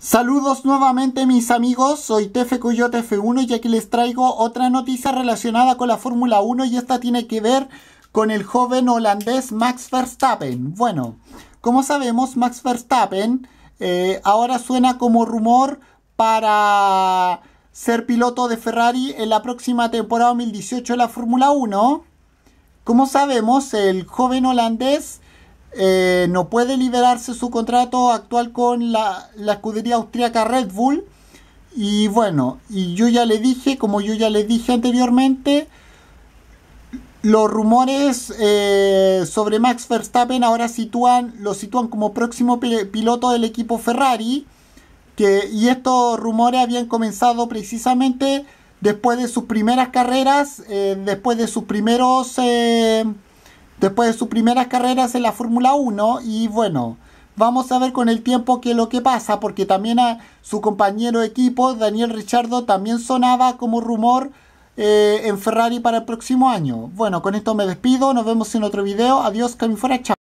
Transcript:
Saludos nuevamente mis amigos, soy Tefe Coyote F1 y aquí les traigo otra noticia relacionada con la Fórmula 1 y esta tiene que ver con el joven holandés Max Verstappen. Bueno, como sabemos Max Verstappen eh, ahora suena como rumor para ser piloto de Ferrari en la próxima temporada 2018 de la Fórmula 1. Como sabemos el joven holandés eh, no puede liberarse su contrato actual con la, escudería austríaca Red Bull. Y bueno, y yo ya le dije, como yo ya le dije anteriormente, los rumores eh, sobre Max Verstappen ahora sitúan, lo sitúan como próximo piloto del equipo Ferrari. Que, y estos rumores habían comenzado precisamente después de sus primeras carreras, eh, después de sus primeros después de sus primeras carreras en la Fórmula 1 y bueno, vamos a ver con el tiempo qué es lo que pasa porque también a su compañero de equipo Daniel Richardo también sonaba como rumor eh, en Ferrari para el próximo año. Bueno, con esto me despido, nos vemos en otro video, adiós, que fuera, chao.